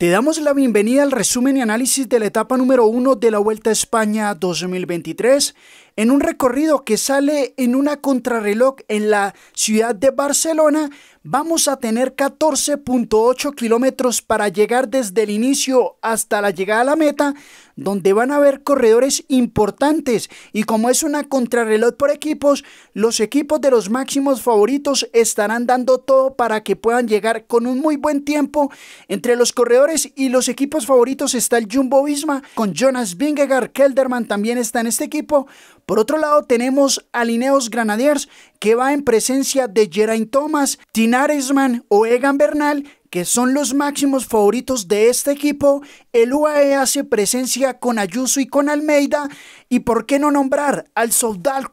Te damos la bienvenida al resumen y análisis de la etapa número 1 de la Vuelta a España 2023 en un recorrido que sale en una contrarreloj en la ciudad de Barcelona, vamos a tener 14.8 kilómetros para llegar desde el inicio hasta la llegada a la meta, donde van a haber corredores importantes. Y como es una contrarreloj por equipos, los equipos de los máximos favoritos estarán dando todo para que puedan llegar con un muy buen tiempo. Entre los corredores y los equipos favoritos está el Jumbo Visma, con Jonas Vingegaard, Kelderman también está en este equipo. Por otro lado, tenemos a Lineos Granadiers, que va en presencia de Geraint Thomas, Tinaresman o Egan Bernal, que son los máximos favoritos de este equipo, el UAE hace presencia con Ayuso y con Almeida, y por qué no nombrar al Soldal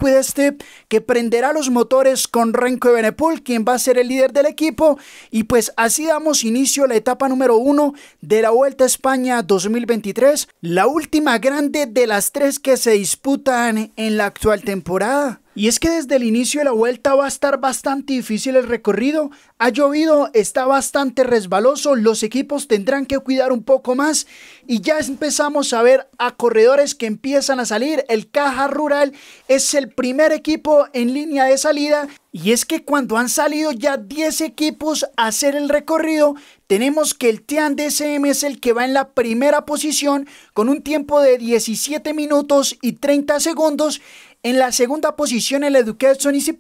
que prenderá los motores con Renko de Benepool, quien va a ser el líder del equipo, y pues así damos inicio a la etapa número uno de la Vuelta a España 2023, la última grande de las tres que se disputan en la actual temporada. Y es que desde el inicio de la vuelta va a estar bastante difícil el recorrido. Ha llovido, está bastante resbaloso, los equipos tendrán que cuidar un poco más. Y ya empezamos a ver a corredores que empiezan a salir. El Caja Rural es el primer equipo en línea de salida. Y es que cuando han salido ya 10 equipos a hacer el recorrido, tenemos que el Tean DSM es el que va en la primera posición con un tiempo de 17 minutos y 30 segundos. En la segunda posición el Education Easy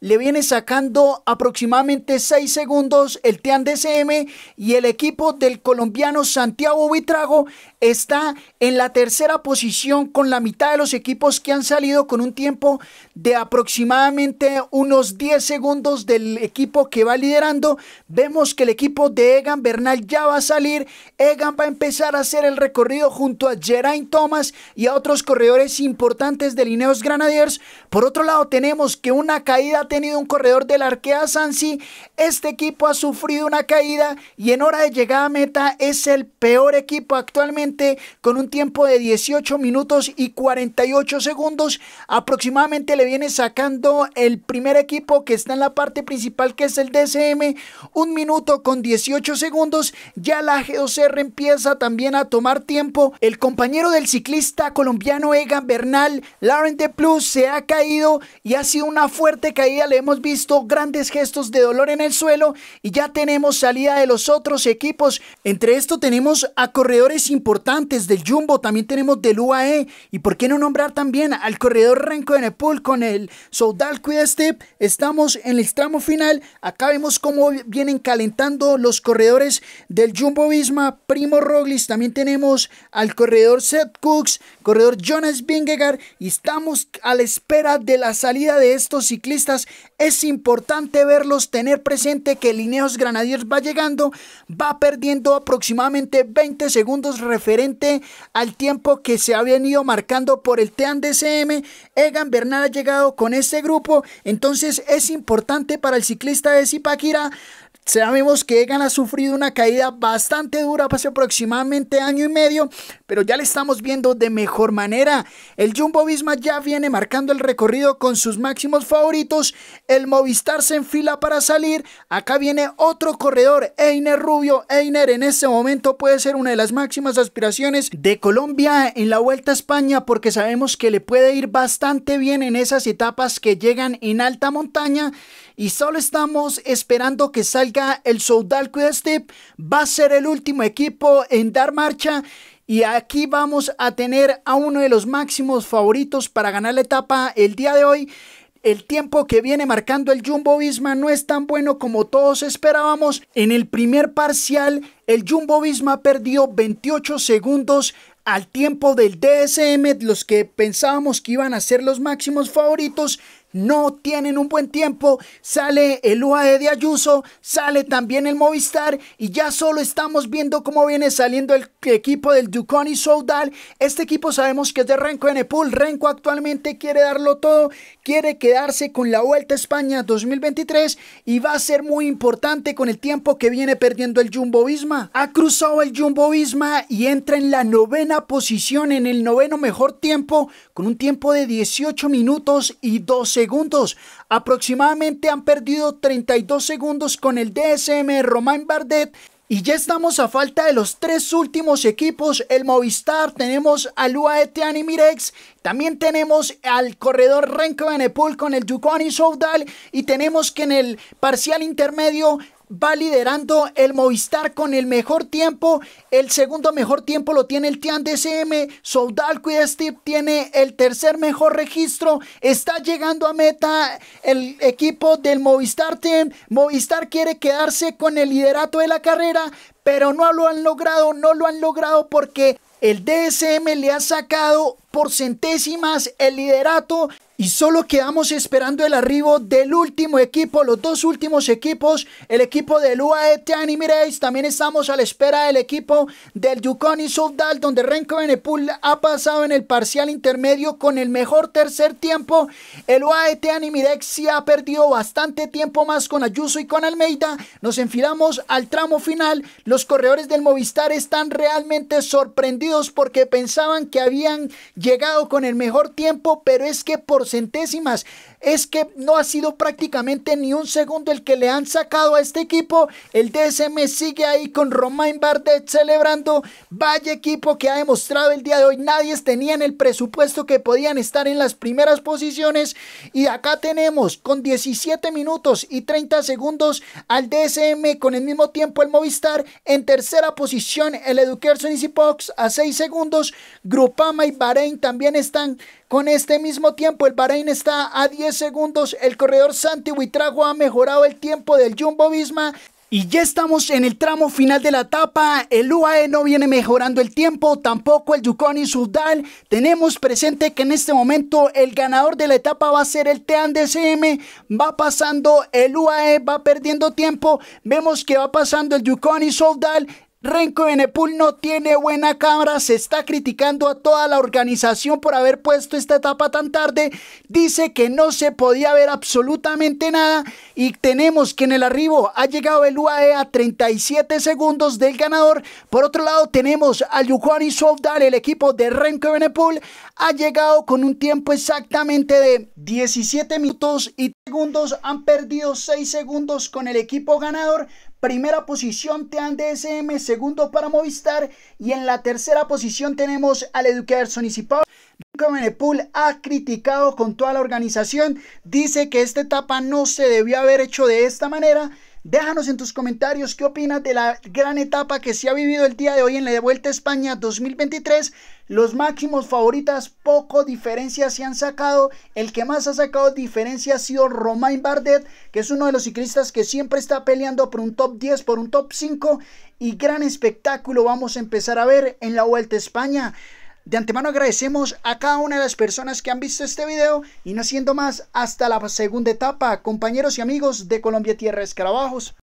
le viene sacando aproximadamente 6 segundos el Tean DSM y el equipo del colombiano Santiago Buitrago está en la tercera posición con la mitad de los equipos que han salido con un tiempo de aproximadamente unos 10 segundos del equipo que va liderando. Vemos que el equipo de Egan Bernal ya va a salir. Egan va a empezar a hacer el recorrido junto a Geraint Thomas y a otros corredores importantes de Lineos Granadiers. Por otro lado, tenemos que una caída ha tenido un corredor del Arkea Sansi. Este equipo ha sufrido una caída y en hora de llegada a meta es el peor equipo actualmente con un tiempo de 18 minutos y 48 segundos. Aproximadamente le viene sacando el primer equipo que está en la parte principal que es el DCM. Un minuto con 18 segundos, ya la G2R empieza también a tomar tiempo. El compañero del ciclista colombiano Egan Bernal, Lauren de Plus, se ha caído y ha sido una fuerte caída. Le hemos visto grandes gestos de dolor en el suelo y ya tenemos salida de los otros equipos. Entre esto tenemos a corredores importantes del Jumbo, también tenemos del UAE y por qué no nombrar también al corredor Renko de Nepal con el Soudal Step Estamos en el tramo final. Acá vemos cómo vienen calentando los corredores del Jumbo Visma, Primo Roglis. también tenemos al corredor Seth Cooks, corredor Jonas Vingegaard y estamos a la espera de la salida de estos ciclistas. Es importante verlos, tener presente que Lineos Granadiers va llegando, va perdiendo aproximadamente 20 segundos referente al tiempo que se ha venido marcando por el Team DCM. Egan Bernal ha llegado con este grupo, entonces es importante para el ciclista de Zipaquira Sabemos que Egan ha sufrido una caída bastante dura hace aproximadamente año y medio, pero ya le estamos viendo de mejor manera. El Jumbo Visma ya viene marcando el recorrido con sus máximos favoritos. El Movistar se enfila para salir. Acá viene otro corredor, Einer Rubio. Einer en este momento puede ser una de las máximas aspiraciones de Colombia en la Vuelta a España porque sabemos que le puede ir bastante bien en esas etapas que llegan en alta montaña y solo estamos esperando que salga el Soudal Step. Va a ser el último equipo en dar marcha. Y aquí vamos a tener a uno de los máximos favoritos para ganar la etapa el día de hoy. El tiempo que viene marcando el Jumbo Visma no es tan bueno como todos esperábamos. En el primer parcial, el Jumbo Visma perdió 28 segundos al tiempo del DSM, los que pensábamos que iban a ser los máximos favoritos, no tienen un buen tiempo. Sale el UAE de Ayuso, sale también el Movistar y ya solo estamos viendo cómo viene saliendo el equipo del Ducon Soudal. Este equipo sabemos que es de Renko Nepal. Renko actualmente quiere darlo todo, quiere quedarse con la Vuelta a España 2023 y va a ser muy importante con el tiempo que viene perdiendo el Jumbo Visma. Ha cruzado el Jumbo Visma y entra en la novena posición, en el noveno mejor tiempo, con un tiempo de 18 minutos y 12 segundos. Aproximadamente han perdido 32 segundos con el DSM Romain Bardet. Y ya estamos a falta de los tres últimos equipos, el Movistar, tenemos al UAE Teani Mirex, también tenemos al corredor Renko Benepul con el Yukon y Soudal y tenemos que en el parcial intermedio va liderando el Movistar con el mejor tiempo. El segundo mejor tiempo lo tiene el Tian DSM, Soudal y tiene el tercer mejor registro. Está llegando a meta el equipo del Movistar Team. Movistar quiere quedarse con el liderato de la carrera, pero no lo han logrado, no lo han logrado porque el DSM le ha sacado por centésimas el liderato y solo quedamos esperando el arribo del último equipo, los dos últimos equipos, el equipo del UAE y también estamos a la espera del equipo del Yukon y donde Renko Benepul ha pasado en el parcial intermedio con el mejor tercer tiempo, el UAE y sí ha perdido bastante tiempo más con Ayuso y con Almeida, nos enfilamos al tramo final, los corredores del Movistar están realmente sorprendidos porque pensaban que habían llegado con el mejor tiempo, pero es que por centésimas es que no ha sido prácticamente ni un segundo el que le han sacado a este equipo. El DSM sigue ahí con Romain Bardet celebrando. Vaya equipo que ha demostrado el día de hoy. Nadie tenía en el presupuesto que podían estar en las primeras posiciones. Y acá tenemos con 17 minutos y 30 segundos al DSM con el mismo tiempo el Movistar. En tercera posición el Education Easy Box a 6 segundos. Grupama y Bahrein también están con este mismo tiempo. El Bahrein está a 10 segundos, el corredor Santi Huitrago ha mejorado el tiempo del Jumbo misma y ya estamos en el tramo final de la etapa, el UAE no viene mejorando el tiempo, tampoco el Yukon Sudal. Tenemos presente que en este momento el ganador de la etapa va a ser el Tean va pasando el UAE, va perdiendo tiempo, vemos que va pasando el Yukon Sudal, Renko Benepul no tiene buena cámara, se está criticando a toda la organización por haber puesto esta etapa tan tarde, dice que no se podía ver absolutamente nada y tenemos que en el arribo ha llegado el UAE a 37 e segundos del ganador, por otro lado tenemos a Yukwani Soldar, el equipo de Renko Benepul, ha llegado con un tiempo exactamente de 17 minutos y segundos, han perdido 6 segundos con el equipo ganador, Primera posición Tean DSM, segundo para Movistar y en la tercera posición tenemos al Educador y de Pool ha criticado con toda la organización, dice que esta etapa no se debió haber hecho de esta manera Déjanos en tus comentarios qué opinas de la gran etapa que se ha vivido el día de hoy en la Vuelta a España 2023. Los máximos favoritas, poco diferencia se han sacado. El que más ha sacado diferencia ha sido Romain Bardet, que es uno de los ciclistas que siempre está peleando por un top 10, por un top 5. Y gran espectáculo vamos a empezar a ver en la Vuelta a España. De antemano agradecemos a cada una de las personas que han visto este video y no siendo más, hasta la segunda etapa, compañeros y amigos de Colombia Tierra Escarabajos.